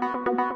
Thank you.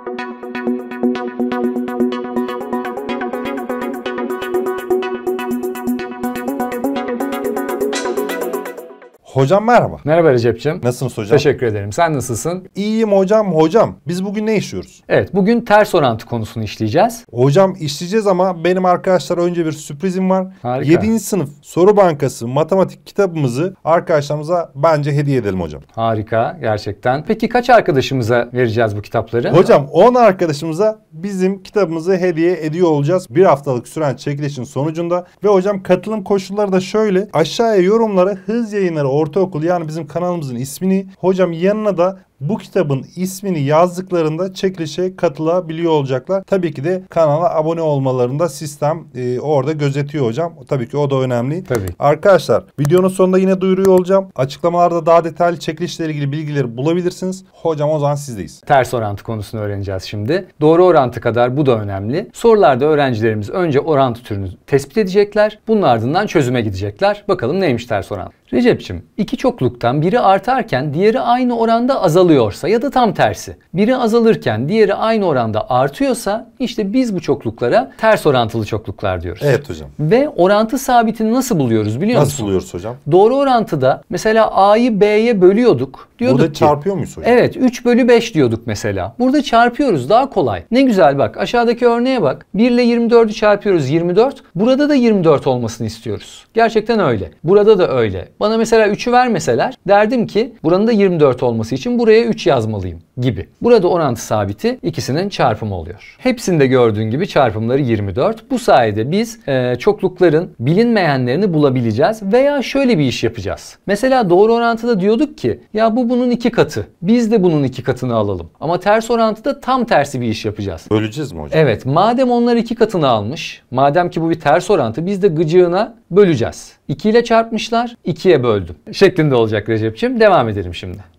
Hocam merhaba. Merhaba Recep'ciğim. Nasılsın hocam? Teşekkür ederim. Sen nasılsın? İyiyim hocam. Hocam biz bugün ne işliyoruz? Evet bugün ters orantı konusunu işleyeceğiz. Hocam işleyeceğiz ama benim arkadaşlar önce bir sürprizim var. Harika. 7. sınıf soru bankası matematik kitabımızı arkadaşlarımıza bence hediye edelim hocam. Harika gerçekten. Peki kaç arkadaşımıza vereceğiz bu kitapları? Hocam 10 arkadaşımıza bizim kitabımızı hediye ediyor olacağız. Bir haftalık süren çekilişin sonucunda ve hocam katılım koşulları da şöyle. Aşağıya yorumlara hız yayınları Ortaokul yani bizim kanalımızın ismini hocam yanına da bu kitabın ismini yazdıklarında çekilişe katılabiliyor olacaklar. Tabii ki de kanala abone olmalarında sistem e, orada gözetiyor hocam. Tabii ki o da önemli. Tabii. Arkadaşlar videonun sonunda yine duyuruyor olacağım. Açıklamalarda daha detaylı çekilişle ilgili bilgileri bulabilirsiniz. Hocam o zaman sizdeyiz. Ters orantı konusunu öğreneceğiz şimdi. Doğru orantı kadar bu da önemli. Sorularda öğrencilerimiz önce orantı türünü tespit edecekler. Bunun ardından çözüme gidecekler. Bakalım neymiş ters orantı. Recep'çim iki çokluktan biri artarken diğeri aynı oranda azalıyor azalıyorsa ya da tam tersi biri azalırken diğeri aynı oranda artıyorsa işte biz bu çokluklara ters orantılı çokluklar diyoruz. Evet hocam. Ve orantı sabitini nasıl buluyoruz biliyor musunuz? Nasıl musun? buluyoruz hocam? Doğru orantıda mesela A'yı B'ye bölüyorduk. Diyorduk Burada ki, çarpıyor muyuz hocam? Evet 3 bölü 5 diyorduk mesela. Burada çarpıyoruz daha kolay. Ne güzel bak aşağıdaki örneğe bak. 1 ile 24'ü çarpıyoruz 24. Burada da 24 olmasını istiyoruz. Gerçekten öyle. Burada da öyle. Bana mesela 3'ü vermeseler derdim ki buranın da 24 olması için buraya Buraya 3 yazmalıyım gibi. Burada orantı sabiti ikisinin çarpımı oluyor. Hepsinde gördüğün gibi çarpımları 24. Bu sayede biz e, çoklukların bilinmeyenlerini bulabileceğiz veya şöyle bir iş yapacağız. Mesela doğru orantıda diyorduk ki ya bu bunun iki katı. Biz de bunun iki katını alalım. Ama ters orantıda tam tersi bir iş yapacağız. Böleceğiz mi hocam? Evet. Madem onlar iki katını almış, madem ki bu bir ters orantı biz de gıcığına böleceğiz. 2 ile çarpmışlar, 2'ye böldüm. Şeklinde olacak Recep'ciğim. Devam edelim şimdi.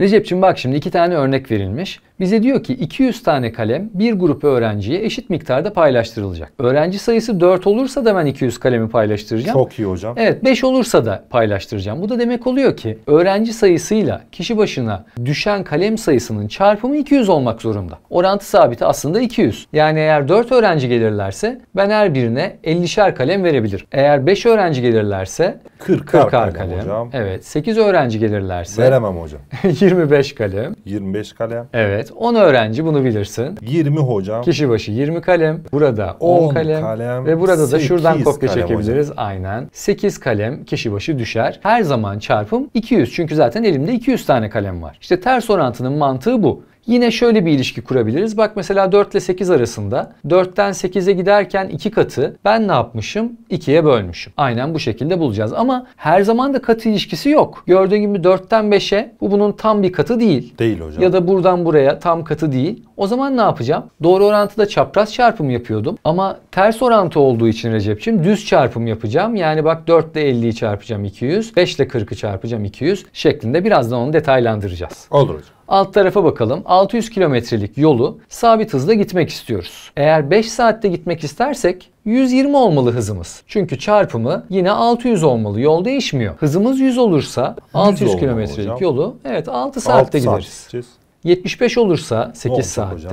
Recep'ciğim bak şimdi iki tane örnek verilmiş. Bize diyor ki 200 tane kalem bir grup öğrenciye eşit miktarda paylaştırılacak. Öğrenci sayısı 4 olursa da ben 200 kalemi paylaştıracağım. Çok iyi hocam. Evet 5 olursa da paylaştıracağım. Bu da demek oluyor ki öğrenci sayısıyla kişi başına düşen kalem sayısının çarpımı 200 olmak zorunda. Orantı sabiti aslında 200. Yani eğer 4 öğrenci gelirlerse ben her birine 50'şer kalem verebilirim. Eğer 5 öğrenci gelirlerse 40 40 kalem, kalem hocam. Evet 8 öğrenci gelirlerse veremem hocam. 25 kalem. 25 kalem. Evet 10 öğrenci bunu bilirsin. 20 hocam. Kişi başı 20 kalem. Burada 10, 10 kalem. kalem. Ve burada da şuradan kopya çekebiliriz. Hocam. Aynen. 8 kalem kişi başı düşer. Her zaman çarpım 200. Çünkü zaten elimde 200 tane kalem var. İşte ters orantının mantığı bu. Yine şöyle bir ilişki kurabiliriz. Bak mesela 4 ile 8 arasında 4'ten 8'e giderken 2 katı ben ne yapmışım? 2'ye bölmüşüm. Aynen bu şekilde bulacağız. Ama her zaman da katı ilişkisi yok. Gördüğün gibi 4'ten 5'e bu bunun tam bir katı değil. Değil hocam. Ya da buradan buraya tam katı değil. O zaman ne yapacağım? Doğru orantıda çapraz çarpım yapıyordum. Ama ters orantı olduğu için Recep'ciğim düz çarpım yapacağım. Yani bak 4 ile 50'yi çarpacağım 200. 5 ile 40'ı çarpacağım 200 şeklinde birazdan onu detaylandıracağız. Olur hocam. Alt tarafa bakalım. 600 kilometrelik yolu sabit hızla gitmek istiyoruz. Eğer 5 saatte gitmek istersek 120 olmalı hızımız. Çünkü çarpımı yine 600 olmalı. Yol değişmiyor. Hızımız 100 olursa 600 kilometrelik yolu evet 6 saatte 6 gideriz. Saat 75 olursa 8 saatte. Hocam?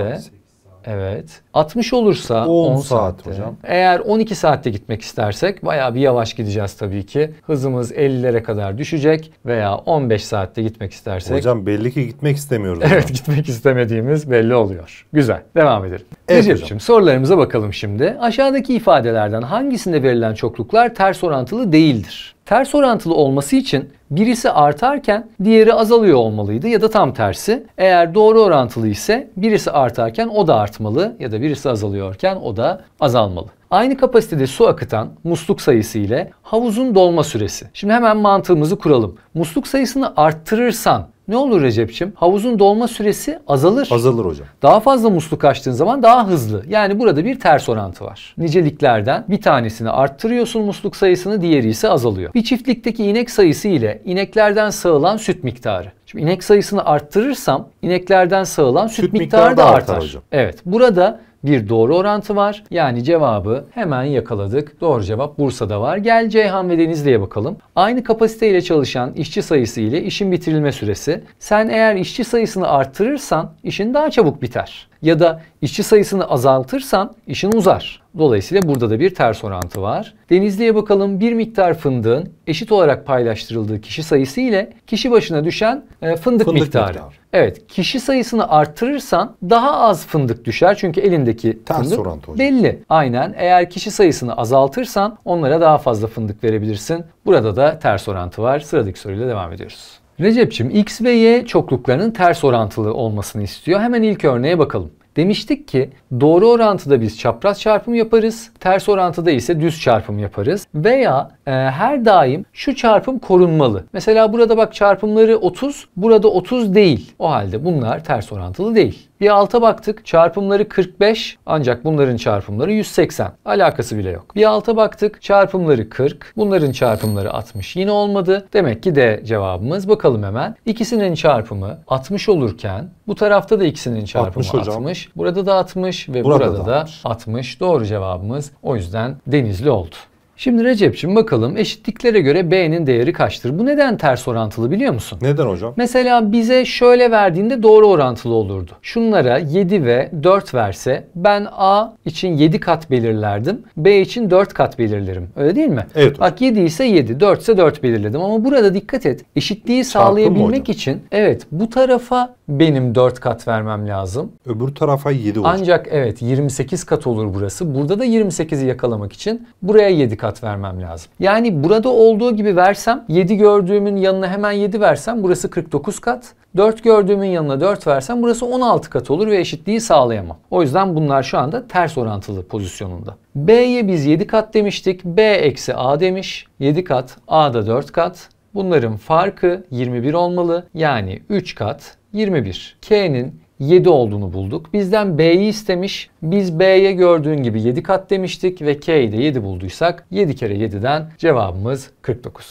Evet. 60 olursa 10, 10 saat saatte. hocam. Eğer 12 saatte gitmek istersek bayağı bir yavaş gideceğiz tabii ki. Hızımız 50'lere kadar düşecek veya 15 saatte gitmek istersek. Hocam belli ki gitmek istemiyoruz. Evet hocam. gitmek istemediğimiz belli oluyor. Güzel. Devam edelim. Evet hocam. sorularımıza bakalım şimdi. Aşağıdaki ifadelerden hangisinde verilen çokluklar ters orantılı değildir? Ters orantılı olması için birisi artarken diğeri azalıyor olmalıydı ya da tam tersi. Eğer doğru orantılı ise birisi artarken o da artmalı ya da birisi azalıyorken o da azalmalı. Aynı kapasitede su akıtan musluk sayısı ile havuzun dolma süresi. Şimdi hemen mantığımızı kuralım. Musluk sayısını arttırırsan ne olur Recep'çim? Havuzun dolma süresi azalır. Azalır hocam. Daha fazla musluk açtığın zaman daha hızlı. Yani burada bir ters orantı var. Niceliklerden bir tanesini arttırıyorsun musluk sayısını, diğeri ise azalıyor. Bir çiftlikteki inek sayısı ile ineklerden sağılan süt miktarı. Şimdi inek sayısını arttırırsam ineklerden sağılan süt, süt miktarı, miktarı da artar. artar hocam. Evet. Burada bir doğru orantı var. Yani cevabı hemen yakaladık. Doğru cevap Bursa'da var. Gel Ceyhan ve Denizli'ye bakalım. Aynı kapasiteyle çalışan işçi sayısı ile işin bitirilme süresi. Sen eğer işçi sayısını arttırırsan işin daha çabuk biter ya da işçi sayısını azaltırsan işin uzar. Dolayısıyla burada da bir ters orantı var. Denizli'ye bakalım bir miktar fındığın eşit olarak paylaştırıldığı kişi sayısı ile kişi başına düşen e, fındık, fındık miktarı. Miktar. Evet kişi sayısını artırırsan daha az fındık düşer çünkü elindeki Ters fındık orantı hocam. belli. Aynen eğer kişi sayısını azaltırsan onlara daha fazla fındık verebilirsin. Burada da ters orantı var. Sıradaki soruyla devam ediyoruz. Recep'çim X ve Y çokluklarının ters orantılı olmasını istiyor. Hemen ilk örneğe bakalım. Demiştik ki doğru orantıda biz çapraz çarpım yaparız, ters orantıda ise düz çarpım yaparız veya e, her daim şu çarpım korunmalı. Mesela burada bak çarpımları 30, burada 30 değil. O halde bunlar ters orantılı değil. Bir alta baktık. Çarpımları 45 ancak bunların çarpımları 180. Alakası bile yok. Bir alta baktık. Çarpımları 40. Bunların çarpımları 60. Yine olmadı. Demek ki D cevabımız. Bakalım hemen. İkisinin çarpımı 60 olurken bu tarafta da ikisinin çarpımı 60. 60. Burada da 60 ve burada, burada da 60. 60. Doğru cevabımız. O yüzden Denizli oldu. Şimdi Recep'ciğim bakalım eşitliklere göre B'nin değeri kaçtır? Bu neden ters orantılı biliyor musun? Neden hocam? Mesela bize şöyle verdiğinde doğru orantılı olurdu. Şunlara 7 ve 4 verse ben A için 7 kat belirlerdim. B için 4 kat belirlerim. Öyle değil mi? Evet hocam. Bak 7 ise 7, 4 ise 4 belirledim. Ama burada dikkat et. Eşitliği sağlayabilmek için evet bu tarafa benim 4 kat vermem lazım. Öbür tarafa 7 olacak. Ancak evet 28 kat olur burası. Burada da 28'i yakalamak için buraya 7 kat kat vermem lazım. Yani burada olduğu gibi versem 7 gördüğümün yanına hemen 7 versem burası 49 kat. 4 gördüğümün yanına 4 versem burası 16 kat olur ve eşitliği sağlayamam. O yüzden bunlar şu anda ters orantılı pozisyonunda. B'ye biz 7 kat demiştik. B eksi A demiş. 7 kat. A da 4 kat. Bunların farkı 21 olmalı. Yani 3 kat 21. K'nin 7 olduğunu bulduk. Bizden B'yi istemiş. Biz B'ye gördüğün gibi 7 kat demiştik ve K'yi de 7 bulduysak 7 kere 7'den cevabımız 49.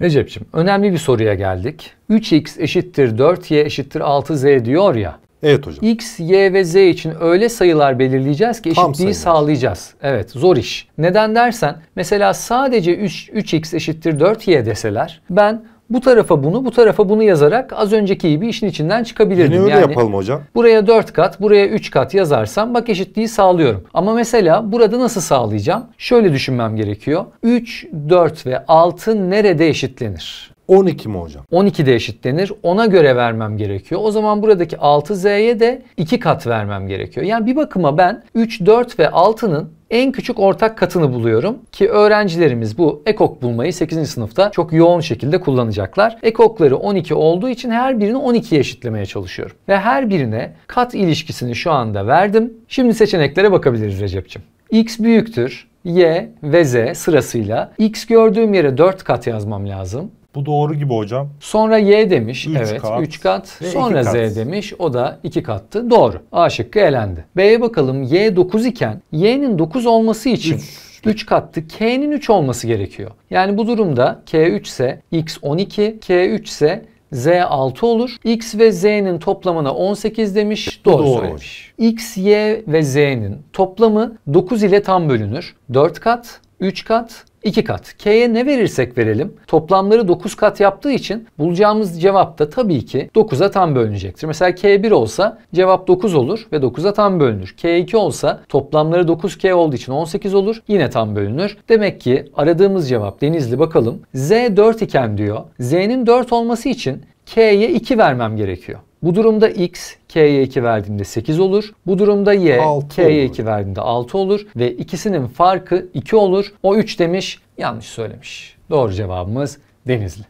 Recep'ciğim önemli bir soruya geldik. 3x eşittir 4y eşittir 6z diyor ya. Evet hocam. X, Y ve Z için öyle sayılar belirleyeceğiz ki eşitliği sağlayacağız. Evet zor iş. Neden dersen mesela sadece 3, 3X eşittir 4Y deseler ben bu tarafa bunu, bu tarafa bunu yazarak az önceki gibi işin içinden çıkabilirdim. Yine öyle yani, yapalım hocam. Buraya 4 kat, buraya 3 kat yazarsam bak eşitliği sağlıyorum. Ama mesela burada nasıl sağlayacağım? Şöyle düşünmem gerekiyor. 3, 4 ve 6 nerede eşitlenir? 12 mi hocam? 12 de eşitlenir. Ona göre vermem gerekiyor. O zaman buradaki 6z'ye de 2 kat vermem gerekiyor. Yani bir bakıma ben 3, 4 ve 6'nın en küçük ortak katını buluyorum ki öğrencilerimiz bu ekok bulmayı 8. sınıfta çok yoğun şekilde kullanacaklar. Ekokları 12 olduğu için her birini 12'ye eşitlemeye çalışıyorum. Ve her birine kat ilişkisini şu anda verdim. Şimdi seçeneklere bakabiliriz Recep'ciğim. X büyüktür, Y ve Z sırasıyla X gördüğüm yere 4 kat yazmam lazım. Bu doğru gibi hocam. Sonra Y demiş. Üç evet kat. 3 kat. Ve Sonra Z demiş. O da 2 kattı. Doğru. A şıkkı elendi. B'ye bakalım. Y 9 iken Y'nin 9 olması için Üç. 3 kattı. K'nin 3 olması gerekiyor. Yani bu durumda K3 ise X 12, K3 ise Z 6 olur. X ve Z'nin toplamına 18 demiş. Doğru, Doğru. söylemiş. X, Y ve Z'nin toplamı 9 ile tam bölünür. 4 kat, 3 kat, 2 kat. K'ye ne verirsek verelim toplamları 9 kat yaptığı için bulacağımız cevap da tabii ki 9'a tam bölünecektir. Mesela K1 olsa cevap 9 olur ve 9'a tam bölünür. K2 olsa toplamları 9K olduğu için 18 olur. Yine tam bölünür. Demek ki aradığımız cevap Denizli bakalım. Z 4 iken diyor. Z'nin 4 olması için K'ye 2 vermem gerekiyor. Bu durumda x k'ye 2 verdiğimde 8 olur. Bu durumda y k'ye 2 verdiğimde 6 olur. Ve ikisinin farkı 2 olur. O 3 demiş yanlış söylemiş. Doğru cevabımız Denizli.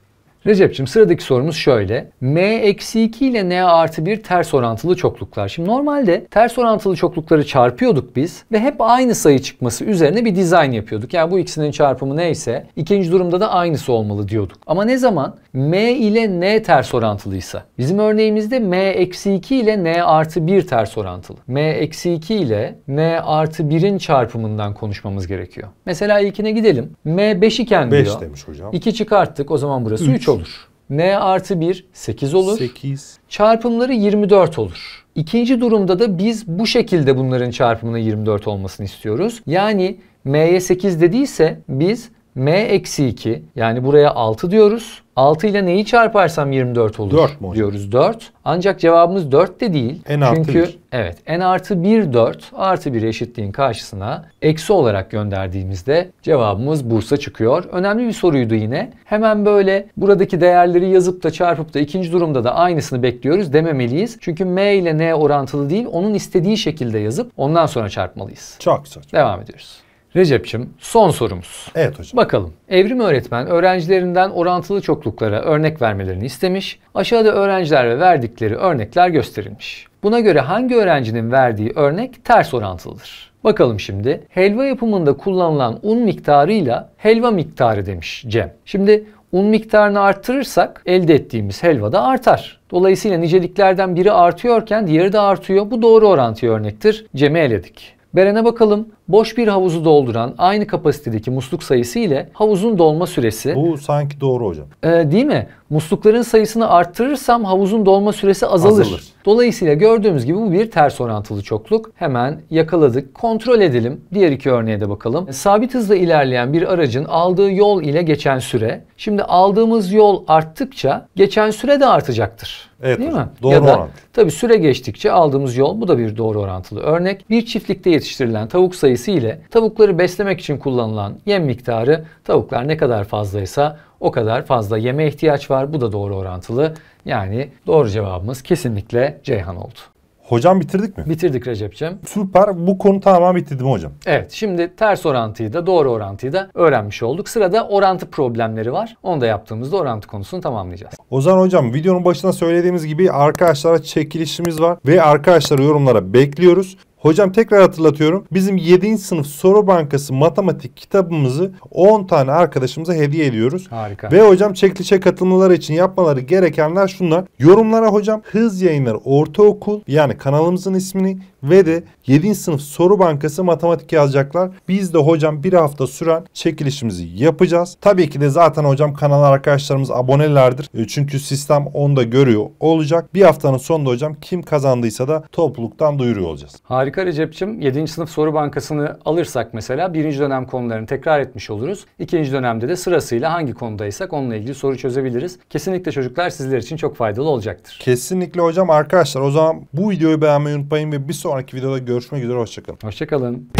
Recep'ciğim sıradaki sorumuz şöyle. M-2 ile N artı 1 ters orantılı çokluklar. Şimdi normalde ters orantılı çoklukları çarpıyorduk biz ve hep aynı sayı çıkması üzerine bir dizayn yapıyorduk. Yani bu ikisinin çarpımı neyse ikinci durumda da aynısı olmalı diyorduk. Ama ne zaman M ile N ters orantılıysa. Bizim örneğimizde M-2 ile N artı 1 ters orantılı. M-2 ile N artı 1'in çarpımından konuşmamız gerekiyor. Mesela ilkine gidelim. M 5 iken diyor. 5 demiş hocam. 2 çıkarttık o zaman burası 3 olur. N artı 1 8 olur. 8. Çarpımları 24 olur. İkinci durumda da biz bu şekilde bunların çarpımının 24 olmasını istiyoruz. Yani M'ye 8 dediyse biz m eksi 2 yani buraya 6 diyoruz. 6 ile neyi çarparsam 24 olur 4 mu diyoruz 4. Ancak cevabımız 4 de değil. N Çünkü bir. evet n artı 1 4 artı 1 eşitliğin karşısına eksi olarak gönderdiğimizde cevabımız Bursa çıkıyor. Önemli bir soruydu yine. Hemen böyle buradaki değerleri yazıp da çarpıp da ikinci durumda da aynısını bekliyoruz dememeliyiz. Çünkü m ile n orantılı değil. Onun istediği şekilde yazıp ondan sonra çarpmalıyız. Çok saçma. Devam ediyoruz. Recep'çim son sorumuz. Evet hocam. Bakalım. Evrim öğretmen öğrencilerinden orantılı çokluklara örnek vermelerini istemiş. Aşağıda öğrenciler ve verdikleri örnekler gösterilmiş. Buna göre hangi öğrencinin verdiği örnek ters orantılıdır? Bakalım şimdi. Helva yapımında kullanılan un miktarıyla helva miktarı demiş Cem. Şimdi un miktarını arttırırsak elde ettiğimiz helva da artar. Dolayısıyla niceliklerden biri artıyorken diğeri de artıyor. Bu doğru orantıya örnektir. Cem'i eledik. Berene bakalım. Boş bir havuzu dolduran aynı kapasitedeki musluk sayısı ile havuzun dolma süresi. Bu sanki doğru hocam. E, değil mi? Muslukların sayısını arttırırsam havuzun dolma süresi azalır. azalır. Dolayısıyla gördüğümüz gibi bu bir ters orantılı çokluk. Hemen yakaladık. Kontrol edelim. Diğer iki örneğe de bakalım. Sabit hızla ilerleyen bir aracın aldığı yol ile geçen süre. Şimdi aldığımız yol arttıkça geçen süre de artacaktır. Evet Değil mi? Doğru ya da, orantı. Tabii süre geçtikçe aldığımız yol bu da bir doğru orantılı örnek. Bir çiftlikte yetiştirilen tavuk sayısı ile tavukları beslemek için kullanılan yem miktarı tavuklar ne kadar fazlaysa o kadar fazla yeme ihtiyaç var. Bu da doğru orantılı. Yani doğru cevabımız kesinlikle Ceyhan oldu. Hocam bitirdik mi? Bitirdik Recep'ciğim. Süper. Bu konu tamamen bitti mi hocam? Evet. Şimdi ters orantıyı da doğru orantıyı da öğrenmiş olduk. Sırada orantı problemleri var. Onu da yaptığımızda orantı konusunu tamamlayacağız. Ozan hocam videonun başında söylediğimiz gibi arkadaşlara çekilişimiz var. Ve arkadaşlar yorumlara bekliyoruz. Hocam tekrar hatırlatıyorum. Bizim 7. sınıf soru bankası matematik kitabımızı 10 tane arkadaşımıza hediye ediyoruz. Harika. Ve hocam çekilişe katılmaları için yapmaları gerekenler şunlar. Yorumlara hocam hız yayınları ortaokul yani kanalımızın ismini ve de 7. sınıf soru bankası matematik yazacaklar. Biz de hocam bir hafta süren çekilişimizi yapacağız. Tabii ki de zaten hocam kanal arkadaşlarımız abonelerdir. E, çünkü sistem onu da görüyor olacak. Bir haftanın sonunda hocam kim kazandıysa da topluluktan duyuruyor olacağız. Harika harika Recep'cim. 7. sınıf soru bankasını alırsak mesela birinci dönem konularını tekrar etmiş oluruz. İkinci dönemde de sırasıyla hangi konudaysak onunla ilgili soru çözebiliriz. Kesinlikle çocuklar sizler için çok faydalı olacaktır. Kesinlikle hocam arkadaşlar o zaman bu videoyu beğenmeyi unutmayın ve bir sonraki videoda görüşmek üzere hoşçakalın. Hoşçakalın.